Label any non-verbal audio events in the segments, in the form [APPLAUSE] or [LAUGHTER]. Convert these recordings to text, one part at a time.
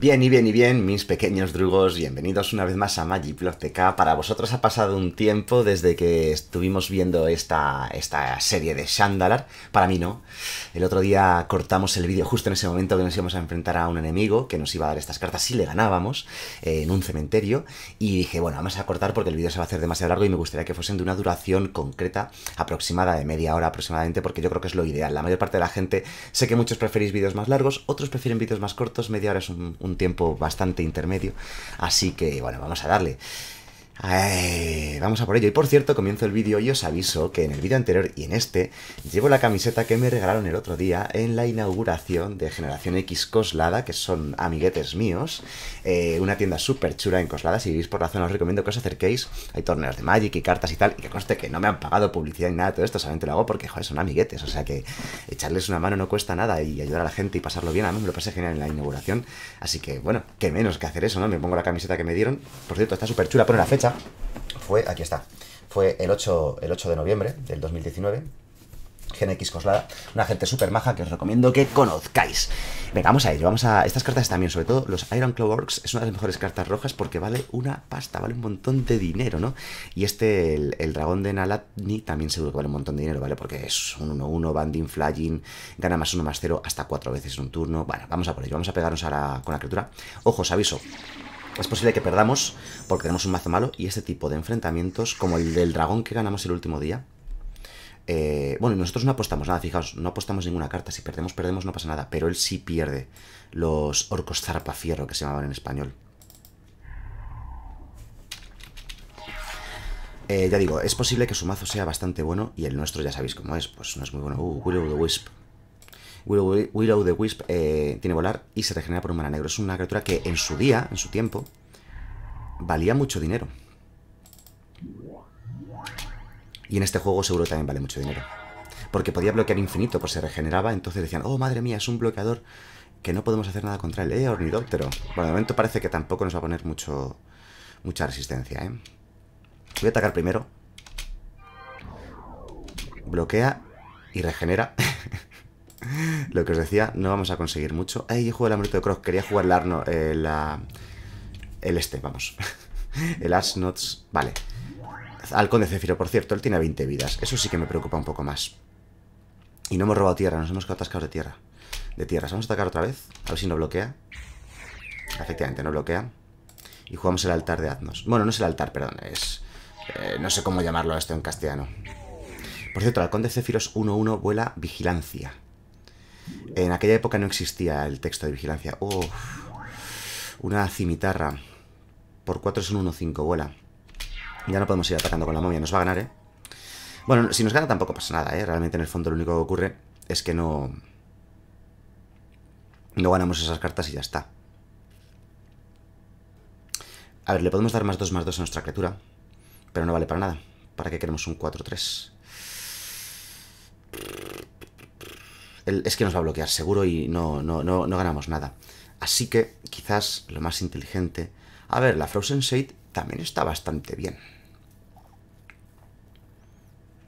Bien y bien y bien, mis pequeños drugos, bienvenidos una vez más a TK. Para vosotros ha pasado un tiempo desde que estuvimos viendo esta, esta serie de Shandalar, para mí no. El otro día cortamos el vídeo justo en ese momento que nos íbamos a enfrentar a un enemigo que nos iba a dar estas cartas si le ganábamos eh, en un cementerio y dije, bueno, vamos a cortar porque el vídeo se va a hacer demasiado largo y me gustaría que fuesen de una duración concreta aproximada de media hora aproximadamente porque yo creo que es lo ideal. La mayor parte de la gente, sé que muchos preferís vídeos más largos, otros prefieren vídeos más cortos, media hora es un un tiempo bastante intermedio. Así que, bueno, vamos a darle. Eh, vamos a por ello. Y por cierto, comienzo el vídeo y os aviso que en el vídeo anterior y en este llevo la camiseta que me regalaron el otro día en la inauguración de Generación X Coslada, que son amiguetes míos, eh, una tienda súper chula en Coslada. Si vivís por la zona, os recomiendo que os acerquéis. Hay torneos de Magic y cartas y tal. Y que conste que no me han pagado publicidad ni nada de todo esto. Solamente lo hago porque, joder, son amiguetes. O sea que echarles una mano no cuesta nada y ayudar a la gente y pasarlo bien. A mí me lo pasé genial en la inauguración. Así que, bueno, qué menos que hacer eso, ¿no? Me pongo la camiseta que me dieron. Por cierto, está súper chula. Pone la fecha. Fue, aquí está. Fue el 8, el 8 de noviembre del 2019. X Coslada, una gente super maja que os recomiendo que conozcáis. Venga, vamos a ello, vamos a... Estas cartas también, sobre todo los Iron Claw Orcs, es una de las mejores cartas rojas porque vale una pasta, vale un montón de dinero, ¿no? Y este, el, dragón de Nalatni, también seguro que vale un montón de dinero, ¿vale? Porque es un 1-1, banding, flying, gana más 1, más 0, hasta cuatro veces en un turno. Bueno, vamos a por ello, vamos a pegarnos ahora con la criatura. Ojo, os aviso, es posible que perdamos porque tenemos un mazo malo y este tipo de enfrentamientos, como el del dragón que ganamos el último día, eh, bueno, nosotros no apostamos nada, fijaos, no apostamos ninguna carta. Si perdemos, perdemos, no pasa nada. Pero él sí pierde los orcos zarpafierro que se llamaban en español. Eh, ya digo, es posible que su mazo sea bastante bueno y el nuestro ya sabéis cómo es, pues no es muy bueno. Uh, Willow the Wisp. Willow, the Wisp eh, tiene volar y se regenera por un mana negro. Es una criatura que en su día, en su tiempo, valía mucho dinero. Y en este juego seguro también vale mucho dinero. Porque podía bloquear infinito, pues se regeneraba, entonces decían, oh madre mía, es un bloqueador que no podemos hacer nada contra él. Eh, ornidóptero. Bueno, de momento parece que tampoco nos va a poner mucho, mucha resistencia, eh. Voy a atacar primero. Bloquea y regenera. [LAUGHS] Lo que os decía, no vamos a conseguir mucho. ¡Ay, yo juego el amuleto de Croc! Quería jugar el Arno... Eh, el este, vamos. [LAUGHS] el Ashnots, Vale, Alconde de Cefiro, por cierto, él tiene 20 vidas. Eso sí que me preocupa un poco más. Y no hemos robado tierra, nos hemos quedado atascados de tierra. De tierras. Vamos a atacar otra vez. A ver si no bloquea. Efectivamente, no bloquea. Y jugamos el altar de Atnos. Bueno, no es el altar, perdón. Es... Eh, no sé cómo llamarlo esto en castellano. Por cierto, el halcón de Céfiros 1-1 vuela vigilancia. En aquella época no existía el texto de vigilancia. Uff, una cimitarra. Por 4 es un 1-5, vuela. Ya no podemos ir atacando con la momia, nos va a ganar, ¿eh? Bueno, si nos gana tampoco pasa nada, ¿eh? Realmente en el fondo lo único que ocurre es que no... No ganamos esas cartas y ya está. A ver, le podemos dar más 2, más 2 a nuestra criatura. Pero no vale para nada. ¿Para qué queremos un 4-3? Es que nos va a bloquear seguro y no, no, no, no ganamos nada. Así que quizás lo más inteligente... A ver, la Frozen Shade también está bastante bien.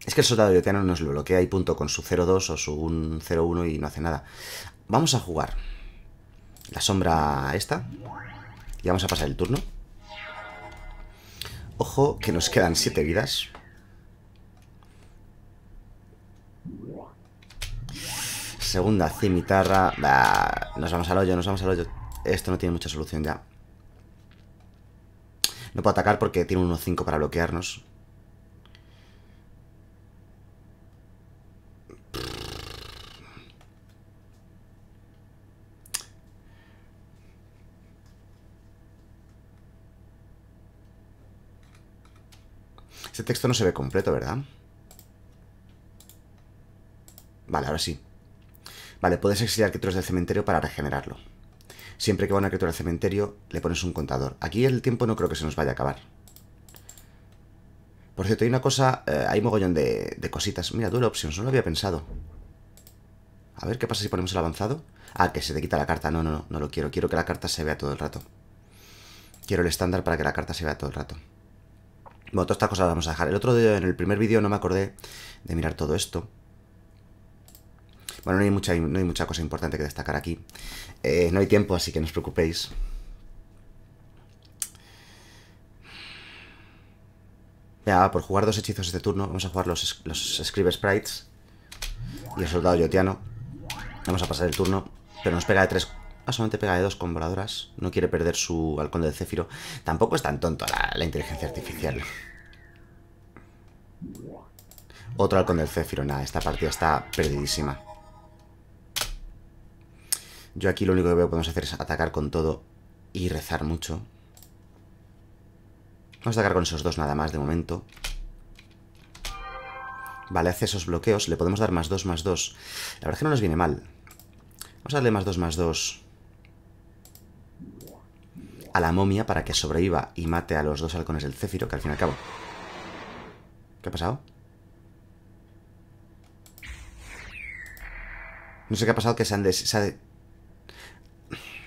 Es que el soldado de no nos lo bloquea y punto con su 0-2 o su 0-1 y no hace nada. Vamos a jugar la sombra esta. Y vamos a pasar el turno. Ojo, que nos quedan 7 vidas. Segunda cimitarra. nos vamos al hoyo, nos vamos al hoyo. Esto no tiene mucha solución ya. No puedo atacar porque tiene 1-5 para bloquearnos. Este texto no se ve completo, ¿verdad? Vale, ahora sí. Vale, puedes exiliar criaturas del cementerio para regenerarlo. Siempre que va una criatura al cementerio, le pones un contador. Aquí el tiempo no creo que se nos vaya a acabar. Por cierto, hay una cosa... Eh, hay mogollón de, cositas. Mira, dual options, no lo había pensado. A ver, ¿qué pasa si ponemos el avanzado? Ah, que se te quita la carta. No, no, no, no lo quiero. Quiero que la carta se vea todo el rato. Quiero el estándar para que la carta se vea todo el rato. Bueno, todas estas cosas las vamos a dejar. El otro día, en el primer vídeo, no me acordé de mirar todo esto. Bueno, no hay mucha, no hay mucha cosa importante que destacar aquí. Eh, no hay tiempo, así que no os preocupéis. Ya, por jugar dos hechizos este turno, vamos a jugar los, los Scribe Sprites y el soldado yotiano. Vamos a pasar el turno, pero nos pega de tres solamente pega de dos con voladoras. No quiere perder su halcón del céfiro. Tampoco es tan tonto la, inteligencia artificial. Otro halcón del céfiro. Nada, esta partida está perdidísima. Yo aquí lo único que veo que podemos hacer es atacar con todo y rezar mucho. Vamos a atacar con esos dos nada más de momento. Vale, hace esos bloqueos. Le podemos dar más dos, más dos. La verdad es que no nos viene mal. Vamos a darle más dos, más dos a la momia para que sobreviva y mate a los dos halcones del céfiro, que al fin y al cabo... ¿Qué ha pasado? No sé qué ha pasado que se han... Des...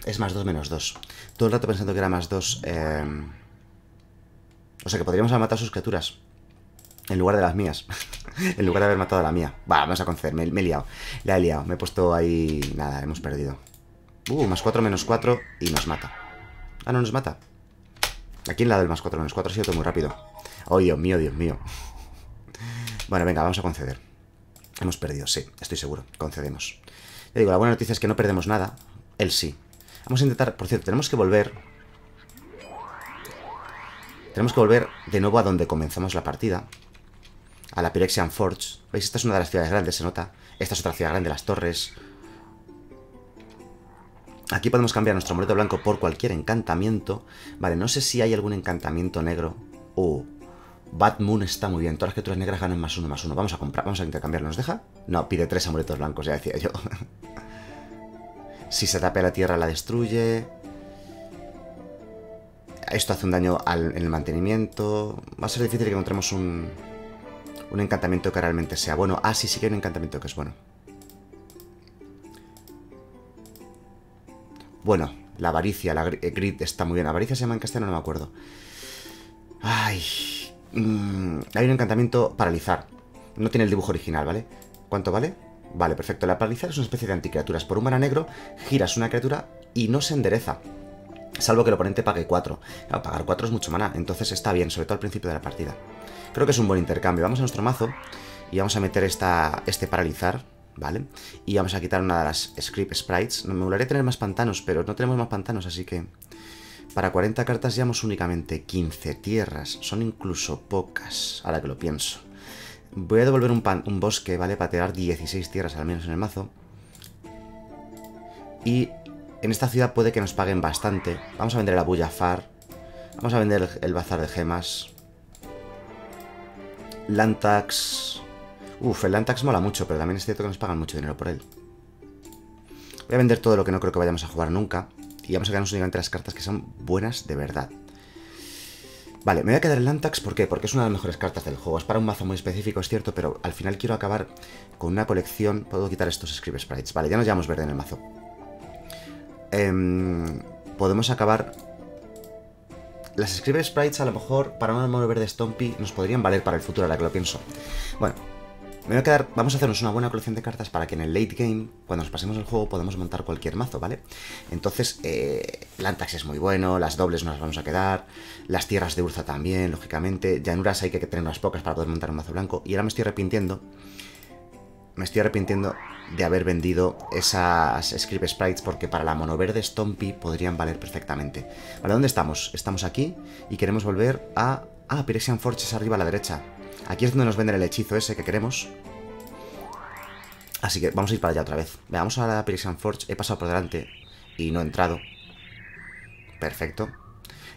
Es más dos menos dos Todo el rato pensando que era más dos eh, O sea que podríamos haber matado a sus criaturas. En lugar de las mías. [LAUGHS] en lugar de haber matado a la mía. Va, vamos a conceder. Me, me, he liado. La he liado. Me he puesto ahí... Nada, hemos perdido. Uh, más 4 menos 4 y nos mata. Ah, no nos mata. Aquí en lado del más 4, menos 4 ha sido todo muy rápido. Oh, Dios mío, Dios mío. Bueno, venga, vamos a conceder. Hemos perdido, sí, estoy seguro. Concedemos. Le digo, la buena noticia es que no perdemos nada. Él sí. Vamos a intentar... Por cierto, tenemos que volver... Tenemos que volver de nuevo a donde comenzamos la partida. A la Pyrexian Forge. ¿Veis? Esta es una de las ciudades grandes, se nota. Esta es otra ciudad grande, las torres. Aquí podemos cambiar nuestro amuleto blanco por cualquier encantamiento. Vale, no sé si hay algún encantamiento negro. Oh, Bad Moon está muy bien. Todas las criaturas negras ganan más uno, más uno. Vamos a comprar, vamos a intercambiarlo. ¿Nos deja? No, pide tres amuletos blancos, ya decía yo. [LAUGHS] si se tapea la tierra, la destruye. Esto hace un daño en el mantenimiento. Va a ser difícil que encontremos un, un encantamiento que realmente sea bueno. Ah, sí, sí que hay un encantamiento que es bueno. Bueno, la avaricia, la eh, grit está muy bien. Avaricia se llama en castellano, no me acuerdo. Ay. Mm, hay un encantamiento paralizar. No tiene el dibujo original, ¿vale? ¿Cuánto vale? Vale, perfecto. La paralizar es una especie de anticriaturas. Por un mana negro, giras una criatura y no se endereza. Salvo que el oponente pague 4. pagar 4 es mucho mana, entonces está bien, sobre todo al principio de la partida. Creo que es un buen intercambio. Vamos a nuestro mazo y vamos a meter esta, este paralizar ¿vale? Y vamos a quitar una de las script sprites. Me gustaría tener más pantanos, pero no tenemos más pantanos, así que... Para 40 cartas llevamos únicamente 15 tierras. Son incluso pocas, ahora que lo pienso. Voy a devolver un, un bosque, ¿vale? Para tirar 16 tierras al menos en el mazo. Y en esta ciudad puede que nos paguen bastante. Vamos a vender la bulla far. Vamos a vender el, el bazar de gemas. Lantax Uf, el Lantax mola mucho, pero también es cierto que nos pagan mucho dinero por él. Voy a vender todo lo que no creo que vayamos a jugar nunca. Y vamos a quedarnos únicamente las cartas que son buenas de verdad. Vale, me voy a quedar el Lantax, ¿por qué? Porque es una de las mejores cartas del juego. Es para un mazo muy específico, es cierto, pero al final quiero acabar con una colección... Puedo quitar estos Scribe Sprites. Vale, ya nos llevamos verde en el mazo. Em, podemos acabar... Las Scribe Sprites a lo mejor para un mono verde Stompy nos podrían valer para el futuro, ahora que lo pienso. Bueno, vamos a hacernos una buena colección de cartas para que en el late game, cuando nos pasemos el juego, podamos montar cualquier mazo, ¿vale? Entonces, eh, Lantax es muy bueno, las dobles nos las vamos a quedar, las tierras de Urza también, lógicamente, llanuras hay que tener unas pocas para poder montar un mazo blanco, y ahora me estoy arrepintiendo, me estoy arrepintiendo de haber vendido esas script sprites porque para la mono verde Stompy podrían valer perfectamente. ¿Vale? ¿Dónde estamos? Estamos aquí y queremos volver a... Ah, Pyrexian Forge arriba a la derecha. Aquí es donde nos venden el hechizo ese que queremos. Así que vamos a ir para allá otra vez. Veamos a la Piration Forge. He pasado por delante y no he entrado. Perfecto.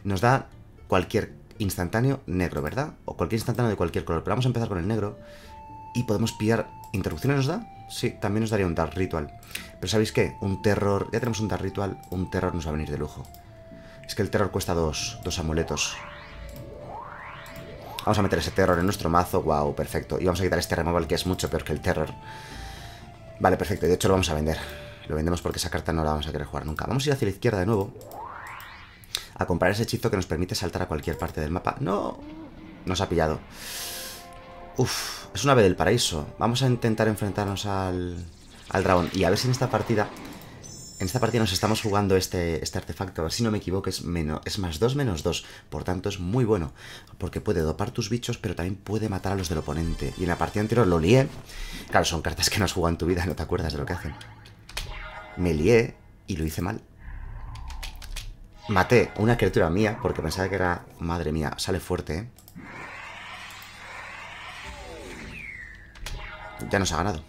Nos da cualquier instantáneo negro, ¿verdad? O cualquier instantáneo de cualquier color. Pero vamos a empezar con el negro. Y podemos pillar... ¿Interrupciones nos da? Sí, también nos daría un Dark Ritual. Pero ¿sabéis qué? Un terror... Ya tenemos un Dark Ritual. Un terror nos va a venir de lujo. Es que el terror cuesta dos amuletos. Vamos a meter ese terror en nuestro mazo. ¡Guau! perfecto. Y vamos a quitar este removal que es mucho peor que el terror. Vale, perfecto. De hecho lo vamos a vender. Lo vendemos porque esa carta no la vamos a querer jugar nunca. Vamos a ir hacia la izquierda de nuevo. A comprar ese hechizo que nos permite saltar a cualquier parte del mapa. No, nos ha pillado. Uf, es un ave del paraíso. Vamos a intentar enfrentarnos al, al dragón. Y a ver si en esta partida en esta partida nos estamos jugando este, este, artefacto, si no me equivoco, es, menos, es más 2 menos 2, por tanto es muy bueno, porque puede dopar tus bichos, pero también puede matar a los del oponente. Y en la partida anterior lo lié, claro, son cartas que no has jugado en tu vida, no te acuerdas de lo que hacen. Me lié y lo hice mal. Maté una criatura mía, porque pensaba que era... Madre mía, sale fuerte, ¿eh? Ya nos ha ganado.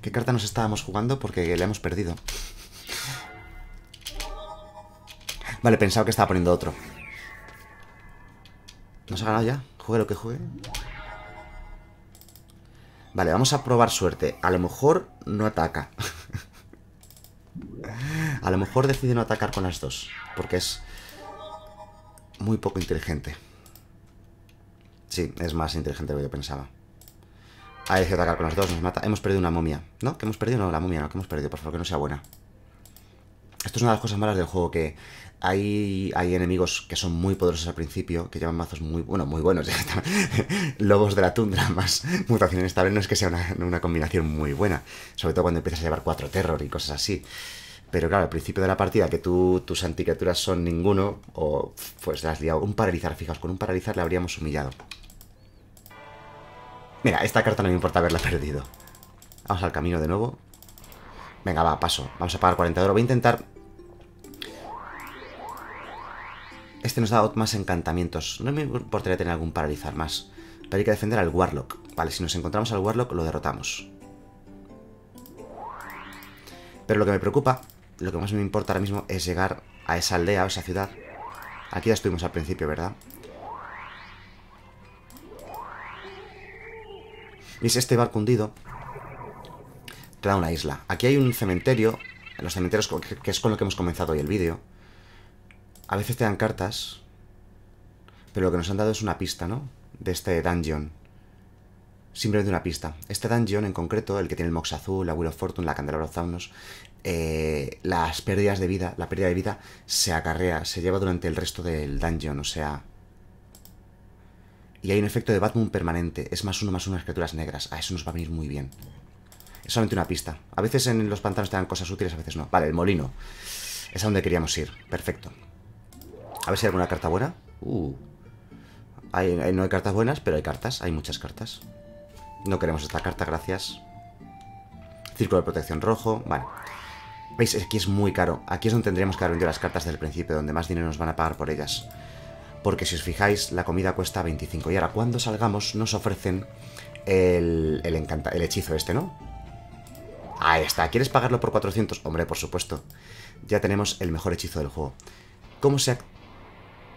¿Qué carta nos estábamos jugando? Porque la hemos perdido. Vale, pensaba que estaba poniendo otro. ¿Nos ha ganado ya? Juegue lo que juegue. Vale, vamos a probar suerte. A lo mejor no ataca. [LAUGHS] a lo mejor decide no atacar con las dos. Porque es muy poco inteligente. Sí, es más inteligente de lo que yo pensaba. Hay atacar con los dos nos mata. Hemos perdido una momia. ¿No? ¿Que hemos perdido? No, la momia no, que hemos perdido. Por favor, que no sea buena. Esto es una de las cosas malas del juego, que hay, hay enemigos que son muy poderosos al principio, que llevan mazos muy, bueno, muy buenos. [LAUGHS] Lobos de la tundra [LAUGHS] más mutación inestable no es que sea una, combinación muy buena, sobre todo cuando empiezas a llevar cuatro terror y cosas así. Pero claro, al principio de la partida, que tú, tus anticriaturas son ninguno, o pues las has liado. Un paralizar, fijaos, con un paralizar le habríamos humillado. Mira, esta carta no me importa haberla [LAUGHS] perdido. Vamos al camino de nuevo. Venga, va, paso. Vamos a pagar 40 de oro. Voy a intentar... Este nos da más encantamientos. No me importaría tener algún paralizar más. Pero hay que defender al Warlock. Vale, si nos encontramos al Warlock, lo derrotamos. Pero lo que me preocupa, lo que más me importa ahora mismo, es llegar a esa aldea o esa ciudad. Aquí ya estuvimos al principio, ¿verdad? este barco hundido. Te da una isla. Aquí hay un cementerio, los cementerios que es con lo que hemos comenzado hoy el vídeo. A veces te dan cartas, pero lo que nos han dado es una pista, ¿no? De este dungeon. Simplemente una pista. Este dungeon en concreto, el que tiene el Mox Azul, la Wheel of Fortune, la Candelabra Zaunos, eh, las pérdidas de vida, la pérdida de vida se acarrea, se lleva durante el resto del dungeon, o sea, y hay un efecto de Batman permanente. Es más uno, más uno las criaturas negras. A eso nos va a venir muy bien. Es solamente una pista. A veces en los pantanos te dan cosas útiles, a veces no. Vale, el molino. Es a donde queríamos ir. Perfecto. A ver si hay alguna carta buena. Uh. Eh, no hay cartas buenas, pero hay cartas. Hay muchas cartas. No queremos esta carta, gracias. Círculo de protección rojo. Vale. ¿Veis? Aquí es muy caro. Aquí es donde tendríamos que haber vendido las cartas desde el principio, donde más dinero nos van a pagar por ellas porque si os fijáis la comida cuesta 25 y ahora cuando salgamos nos ofrecen el, encanta, el hechizo este, ¿no? Ahí está, ¿quieres pagarlo por 400? Hombre, por supuesto, ya tenemos el mejor hechizo del juego. ¿Cómo se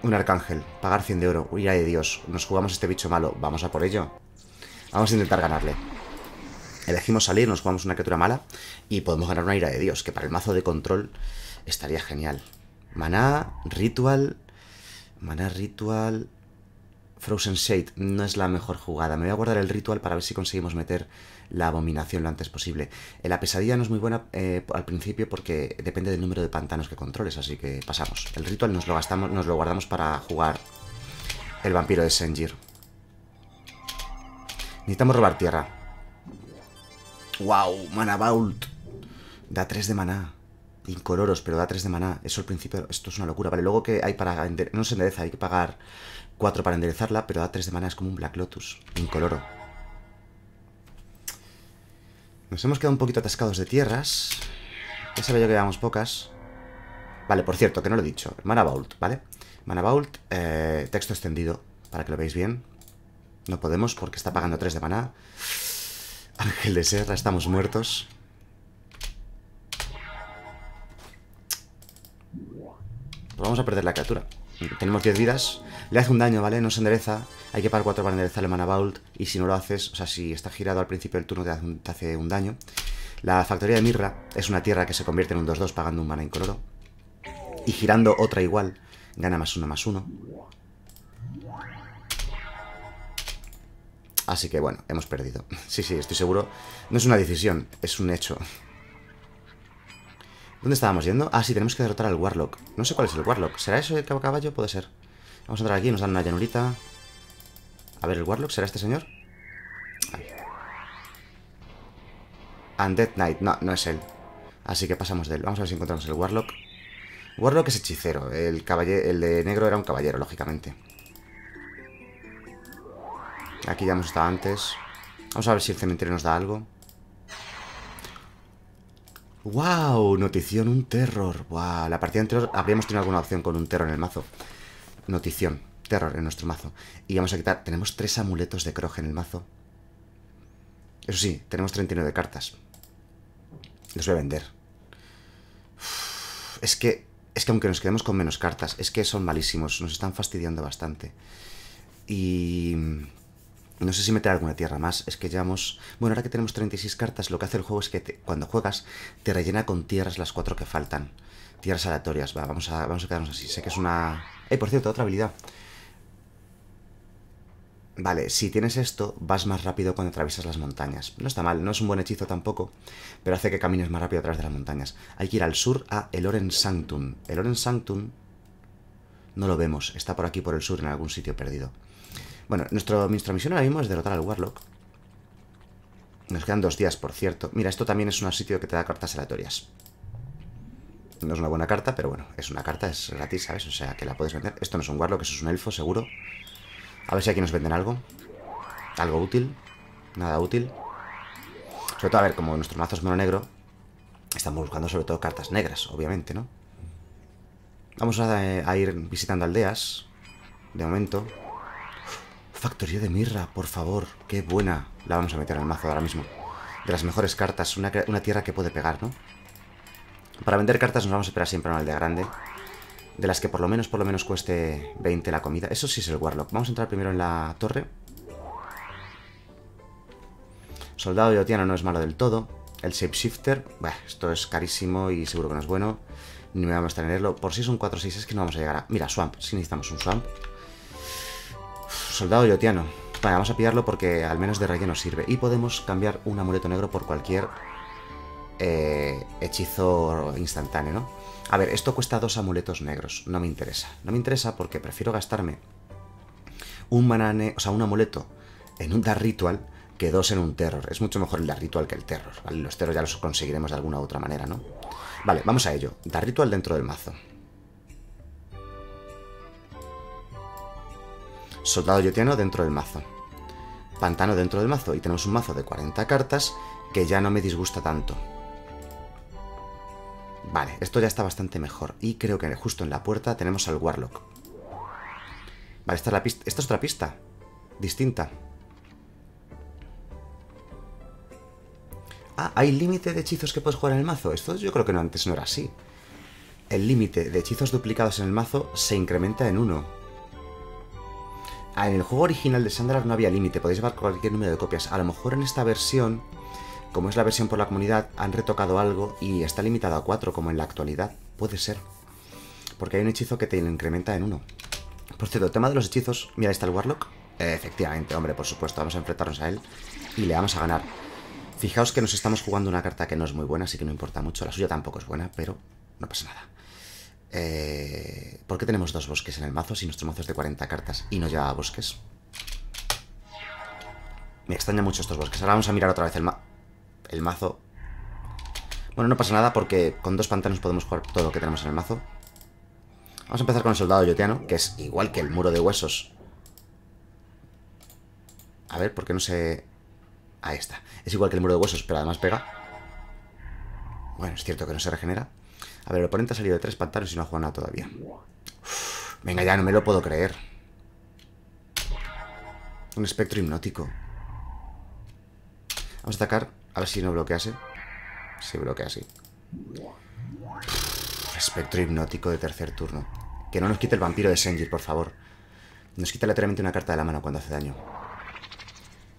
Un arcángel, pagar 100 de oro, ira de Dios, nos jugamos este bicho malo, vamos a por ello. Vamos a intentar ganarle. Elegimos salir, nos jugamos una criatura mala y podemos ganar una ira de Dios, que para el mazo de control estaría genial. Maná, ritual, Maná Ritual... Frozen Shade no es la mejor jugada. Me voy a guardar el Ritual para ver si conseguimos meter la abominación lo antes posible. Eh, la pesadilla no es muy buena eh, al principio porque depende del número de pantanos que controles, así que pasamos. El Ritual nos lo, gastamos, nos lo guardamos para jugar el vampiro de Sengir. Necesitamos robar tierra. ¡Wow! Mana Vault. Da 3 de maná incoloros, pero da 3 de maná. Eso al principio, esto es una locura. Vale, luego que hay para... No se endereza, hay que pagar 4 para enderezarla, pero da 3 de maná. Es como un Black Lotus, incoloro. Nos hemos quedado un poquito atascados de tierras. Ya sabía que llevamos pocas. Vale, por cierto, que no lo he dicho. Mana Vault, ¿vale? Mana Vault, eh, texto extendido, para que lo veáis bien. No podemos porque está pagando 3 de maná. Ángel de Serra, estamos muertos. Pues vamos a perder la criatura. Tenemos 10 vidas. Le hace un daño, ¿vale? No se endereza. Hay que pagar 4 para enderezar el mana vault. Y si no lo haces, o sea, si está girado al principio del turno, te hace un, daño. La factoría de Mirra es una tierra que se convierte en un 2-2 pagando un mana incoloro. Y girando otra igual, gana más uno más uno. Así que bueno, hemos perdido. [LAUGHS] Sí, sí, estoy seguro. No es una decisión, es un hecho. ¿Dónde estábamos yendo? Ah, sí, tenemos que derrotar al Warlock. No sé cuál es el Warlock. ¿Será eso el caballo? Puede ser. Vamos a entrar aquí, nos dan una llanurita. A ver, ¿el Warlock será este señor? Undead Knight. No, no es él. Así que pasamos de él. Vamos a ver si encontramos el Warlock. Warlock es hechicero. El, el de negro era un caballero, lógicamente. Aquí ya hemos estado antes. Vamos a ver si el cementerio nos da algo. ¡Wow! Notición, un terror. ¡Wow! La partida anterior habríamos tenido alguna opción con un terror en el mazo. Notición, terror en nuestro mazo. Y vamos a quitar... Tenemos tres amuletos de Croge en el mazo. Eso sí, tenemos 39 cartas. Los voy a vender. es que... Es que aunque nos quedemos con menos cartas, es que son malísimos. Nos están fastidiando bastante. Y... No sé si meter alguna tierra más, es que llevamos... Bueno, ahora que tenemos 36 cartas, lo que hace el juego es que cuando juegas te rellena con tierras las cuatro que faltan. Tierras aleatorias, va, vamos a, vamos a quedarnos así. Sé que es una... ¡Eh, por cierto, otra habilidad! Vale, si tienes esto, vas más rápido cuando atraviesas las montañas. No está mal, no es un buen hechizo tampoco, pero hace que camines más rápido a través de las montañas. Hay que ir al sur a Eloren Sanctum. Eloren Sanctum no lo vemos, está por aquí, por el sur, en algún sitio perdido. Bueno, nuestra misión ahora mismo es derrotar al Warlock. Nos quedan dos días, por cierto. Mira, esto también es un sitio que te da cartas aleatorias. No es una buena carta, pero bueno, es una carta, es gratis, ¿sabes? O sea, que la puedes vender. Esto no es un Warlock, eso es un elfo, seguro. A ver si aquí nos venden algo. Algo útil. Nada útil. Sobre todo, a ver, como nuestro mazo es menos negro, estamos buscando sobre todo cartas negras, obviamente, ¿no? Vamos a eh, ir visitando aldeas, de momento. Factoría de Mirra, por favor. Qué buena. La vamos a meter al mazo ahora mismo. De las mejores cartas. Una, tierra que puede pegar, ¿no? Para vender cartas nos vamos a esperar siempre a una aldea grande. De las que por lo menos, por lo menos cueste 20 la comida. Eso sí es el Warlock. Vamos a entrar primero en la torre. Soldado Otiano no es malo del todo. El Shapeshifter. Bah, esto es carísimo y seguro que no es bueno. Ni me vamos a tenerlo. Por si son un 4-6 es que no vamos a llegar a... Mira, Swamp. si necesitamos un Swamp soldado yotiano. Vale, vamos a pillarlo porque al menos de relleno sirve. Y podemos cambiar un amuleto negro por cualquier eh, hechizo instantáneo, ¿no? A ver, esto cuesta dos amuletos negros. No me interesa. No me interesa porque prefiero gastarme un manane, o sea, un amuleto en un dar Ritual que dos en un Terror. Es mucho mejor el dar Ritual que el Terror, Los Terror ya los conseguiremos de alguna u otra manera, ¿no? Vale, vamos a ello. Dar Ritual dentro del mazo. Soldado Yotiano dentro del mazo. Pantano dentro del mazo y tenemos un mazo de 40 cartas que ya no me disgusta tanto. Vale, esto ya está bastante mejor y creo que justo en la puerta tenemos al Warlock. Vale, esta es, la pista, otra pista, distinta. Ah, hay límite de hechizos que puedes jugar en el mazo. Esto yo creo que no, antes no era así. El límite de hechizos duplicados en el mazo se incrementa en uno en el juego original de sandra no había límite, podéis llevar cualquier número de copias. A lo mejor en esta versión, como es la versión por la comunidad, han retocado algo y está limitado a 4, como en la actualidad. Puede ser. Porque hay un hechizo que te incrementa en 1. Por cierto, tema de los hechizos, mira, está el Warlock. Efectivamente, hombre, por supuesto, vamos a enfrentarnos a él y le vamos a ganar. Fijaos que nos estamos jugando una carta que no es muy buena, así que no importa mucho. La suya tampoco es buena, pero no pasa nada. Eh, ¿Por qué tenemos dos bosques en el mazo si nuestro mazo es de 40 cartas y no lleva bosques? Me extrañan mucho estos bosques. Ahora vamos a mirar otra vez el, el mazo. Bueno, no pasa nada porque con dos pantanos podemos jugar todo lo que tenemos en el mazo. Vamos a empezar con el soldado yoteano, que es igual que el muro de huesos. A ver, ¿por qué no se...? Ahí está. Es igual que el muro de huesos, pero además pega. Bueno, es cierto que no se regenera. A ver, el oponente ha salido de tres pantanos y no ha jugado nada todavía. venga ya, no me lo puedo creer. Un espectro hipnótico. Vamos a atacar, a ver si no bloquease. Se bloquea, sí. espectro hipnótico de tercer turno. Que no nos quite el vampiro de Sengir, por favor. Nos quita literalmente una carta de la mano cuando hace daño.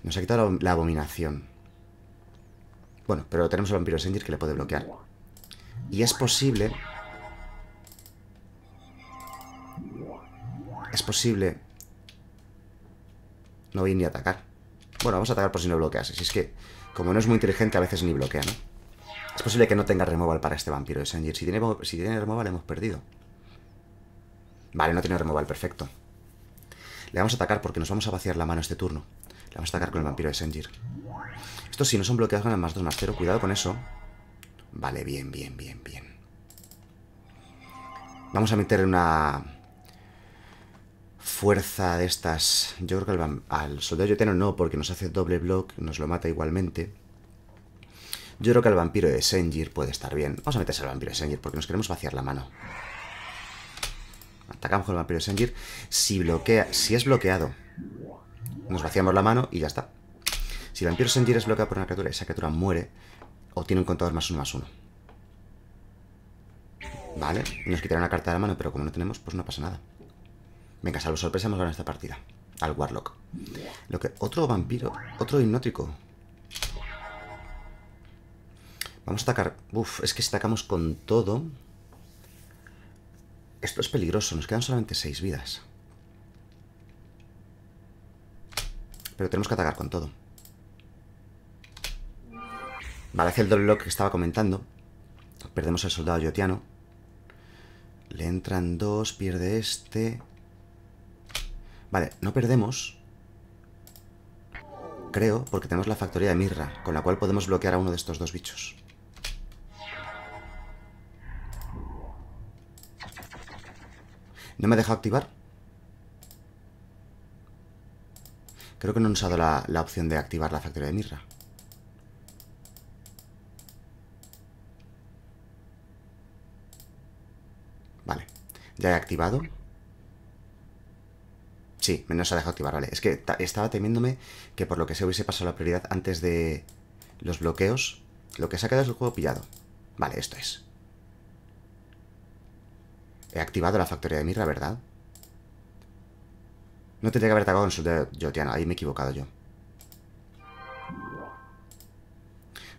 Nos ha quitado la abominación. Bueno, pero tenemos al vampiro de Sengir que le puede bloquear. Y es posible... Es posible... No voy ni a atacar. Bueno, vamos a atacar por si no bloqueas. Si es que, como no es muy inteligente, a veces ni bloquea, ¿no? Es posible que no tenga removal para este vampiro de Sanger. Si tiene, si tiene removal, hemos perdido. Vale, no tiene removal, perfecto. Le vamos a atacar porque nos vamos a vaciar la mano este turno. Le vamos a atacar con el vampiro de Sengir. Estos si no son bloqueados ganan más 2 más 0. Cuidado con eso. Vale, bien, bien, bien, bien. Vamos a meter una fuerza de estas. Yo creo que al, al soldado yoteno no, porque nos hace doble block, nos lo mata igualmente. Yo creo que al vampiro de Sengir puede estar bien. Vamos a meterse al vampiro de Sengir porque nos queremos vaciar la mano. Atacamos con el vampiro de Sengir. Si, bloquea, si es bloqueado, nos vaciamos la mano y ya está. Si el vampiro Sengir es bloqueado por una criatura, esa criatura muere o tiene un contador más uno más uno. Vale, nos quitará una carta de la mano, pero como no tenemos, pues no pasa nada. Venga, salvo sorpresa hemos ganado esta partida. Al Warlock. Lo que... Otro vampiro. Otro hipnótico. Vamos a atacar... Uf, es que si atacamos con todo... Esto es peligroso. Nos quedan solamente seis vidas. Pero tenemos que atacar con todo. Vale, el doble que estaba comentando. Perdemos al soldado yotiano. Le entran dos, pierde este. Vale, no perdemos. Creo, porque tenemos la factoría de Mirra, con la cual podemos bloquear a uno de estos dos bichos. ¿No me deja activar? Creo que no han usado la opción de activar la factoría de Mirra. ¿Ya he activado? Sí, no se ha dejado activar, vale. Es que estaba temiéndome que por lo que se hubiese pasado la prioridad antes de los bloqueos. Lo que se ha quedado es el juego pillado. Vale, esto es. He activado la factoría de mirra, ¿verdad? No tendría que haber atacado en su Jotiana, ahí me he equivocado yo.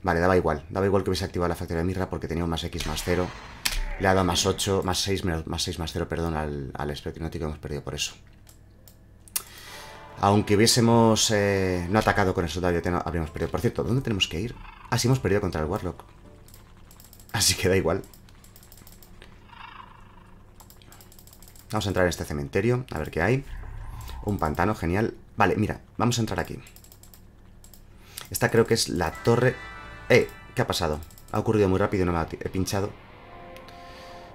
Vale, daba igual. Daba igual que hubiese activado la factoría de mirra porque tenía un más X más cero. Le ha dado más 8, más 6, más 6, más 0, perdón, al, al que hemos perdido por eso. Aunque hubiésemos eh, no atacado con el soldado, no, habríamos perdido. Por cierto, ¿dónde tenemos que ir? Ah, sí, hemos perdido contra el Warlock. Así que da igual. Vamos a entrar en este cementerio, a ver qué hay. Un pantano, genial. Vale, mira, vamos a entrar aquí. Esta creo que es la torre... ¡Eh! ¿Qué ha pasado? Ha ocurrido muy rápido no me he pinchado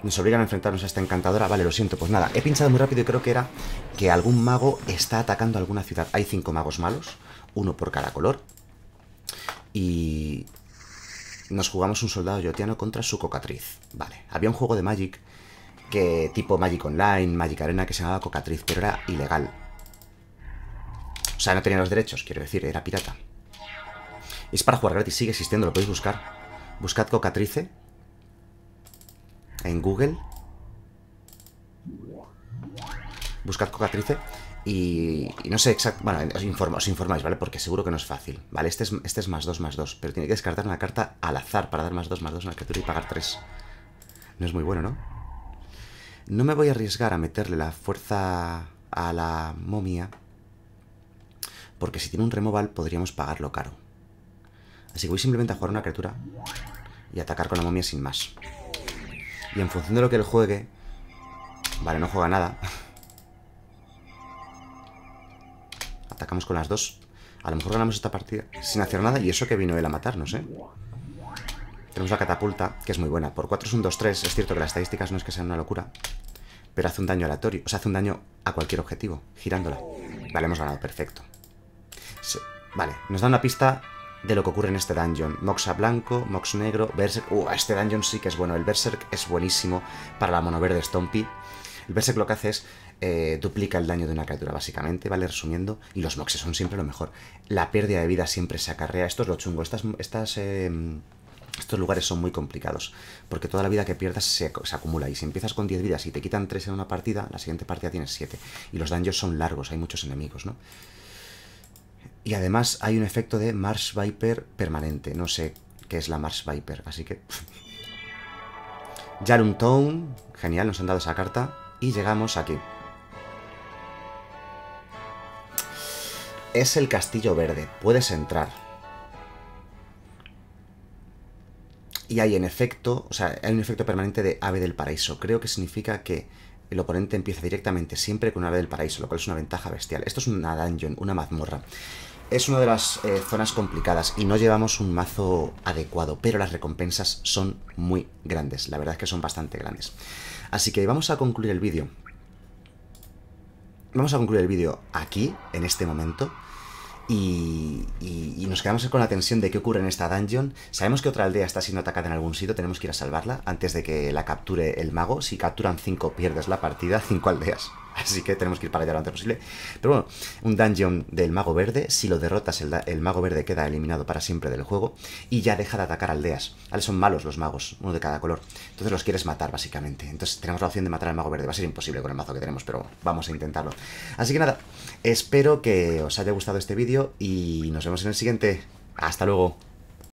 nos obligan a enfrentarnos a esta encantadora. Vale, lo siento, pues nada, he pinchado muy rápido y creo que era que algún mago está atacando alguna ciudad. Hay cinco magos malos, uno por cada color. Y nos jugamos un soldado yotiano contra su cocatriz. Vale, había un juego de Magic que tipo Magic Online, Magic Arena, que se llamaba cocatriz, pero era ilegal. O sea, no tenía los derechos, quiero decir, era pirata. Es para jugar gratis, sigue existiendo, lo podéis buscar. Buscad cocatrice en Google. Buscad cocatrice. Y, y, no sé exactamente Bueno, os, informáis, ¿vale? Porque seguro que no es fácil, ¿vale? Este es, este es más 2 más 2, pero tiene que descartar una carta al azar para dar más 2 más 2 en la criatura y pagar 3. No es muy bueno, ¿no? No me voy a arriesgar a meterle la fuerza a la momia, porque si tiene un removal podríamos pagarlo caro. Así que voy simplemente a jugar una criatura y atacar con la momia sin más. Y en función de lo que él juegue... Vale, no juega nada. Atacamos con las dos. A lo mejor ganamos esta partida sin hacer nada. Y eso que vino él a matarnos, ¿eh? Tenemos la catapulta, que es muy buena. Por 4 es un 2-3. Es cierto que las estadísticas no es que sean una locura. Pero hace un daño aleatorio. O sea, hace un daño a cualquier objetivo. Girándola. Vale, hemos ganado. Perfecto. Vale, nos da una pista de lo que ocurre en este dungeon. a blanco, Mox negro, Berserk... ¡Uh! Este dungeon sí que es bueno. El Berserk es buenísimo para la mono verde Stompy. El Berserk lo que hace es eh, duplica el daño de una criatura, básicamente, ¿vale? Resumiendo, y los moxes son siempre lo mejor. La pérdida de vida siempre se acarrea. Esto es lo chungo. Estas... Eh, estos lugares son muy complicados, porque toda la vida que pierdas se, se, acumula. Y si empiezas con 10 vidas y te quitan 3 en una partida, la siguiente partida tienes 7. Y los daños son largos, hay muchos enemigos, ¿no? Y además hay un efecto de Marsh Viper permanente. No sé qué es la Marsh Viper, así que... [LAUGHS] Jarum Town, genial, nos han dado esa carta. Y llegamos aquí. Es el castillo verde, puedes entrar. Y hay en efecto, o sea, hay un efecto permanente de ave del paraíso. Creo que significa que el oponente empieza directamente siempre con una ave del paraíso, lo cual es una ventaja bestial. Esto es una dungeon, una mazmorra. Es una de las eh, zonas complicadas y no llevamos un mazo adecuado, pero las recompensas son muy grandes, la verdad es que son bastante grandes. Así que vamos a concluir el vídeo. Vamos a concluir el vídeo aquí, en este momento. Y, nos quedamos con la tensión de qué ocurre en esta dungeon. Sabemos que otra aldea está siendo atacada en algún sitio, tenemos que ir a salvarla antes de que la capture el mago. Si capturan 5 pierdes la partida, 5 aldeas. Así que tenemos que ir para allá lo antes posible. Pero bueno, un dungeon del mago verde. Si lo derrotas, el, mago verde queda eliminado para siempre del juego. Y ya deja de atacar aldeas. son malos los magos, uno de cada color. Entonces los quieres matar, básicamente. Entonces tenemos la opción de matar al mago verde. Va a ser imposible con el mazo que tenemos, pero vamos a intentarlo. Así que nada, espero que os haya gustado este vídeo y nos vemos en el siguiente. Hasta luego.